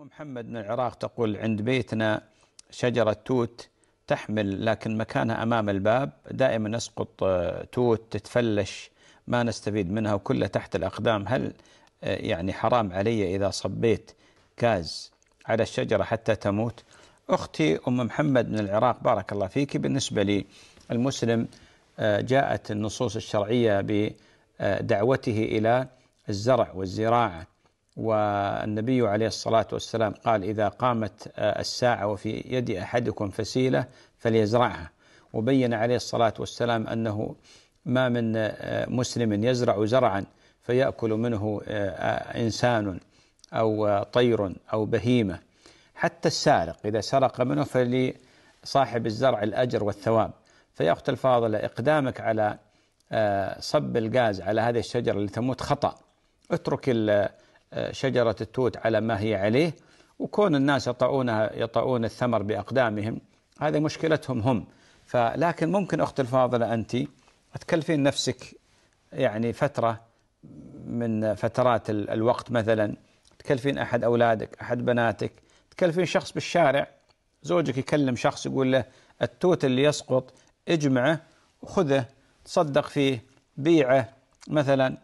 أم محمد من العراق تقول عند بيتنا شجرة توت تحمل لكن مكانها أمام الباب دائما يسقط آه، توت تتفلش ما نستفيد منها وكلها تحت الأقدام هل آه، يعني حرام علي إذا صبيت كاز على الشجرة حتى تموت أختي أم محمد من العراق بارك الله فيك بالنسبة لي المسلم آه، جاءت النصوص الشرعية بدعوته إلى الزرع والزراعة والنبي عليه الصلاة والسلام قال إذا قامت آه، الساعة وفي يد أحدكم فسيلة فليزرعها وبين عليه الصلاة والسلام أنه ما من آه، مسلم يزرع زرعا فيأكل منه آه، إنسان أو طير أو بهيمة حتى السارق إذا سرق منه فلصاحب الزرع الأجر والثواب فيا أخت الفاضلة إقدامك على صب الغاز على هذه الشجرة اللي تموت خطأ اترك شجرة التوت على ما هي عليه وكون الناس يطعونها يطعون الثمر بأقدامهم هذه مشكلتهم هم فلكن ممكن أخت الفاضلة أنت تكلفين نفسك يعني فترة من فترات الوقت مثلا تكلفين أحد أولادك أحد بناتك تكلفين شخص بالشارع زوجك يكلم شخص يقول له التوت اللي يسقط اجمعه وخذه تصدق فيه بيعه مثلا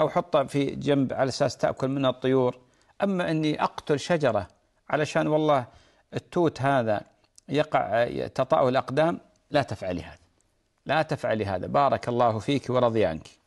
أو حطه في جنب على أساس تأكل منه الطيور أما أني أقتل شجرة علشان والله التوت هذا يقع تطأه الأقدام لا تفعلي هذا لا تفعلي هذا بارك الله فيك ورضي عنك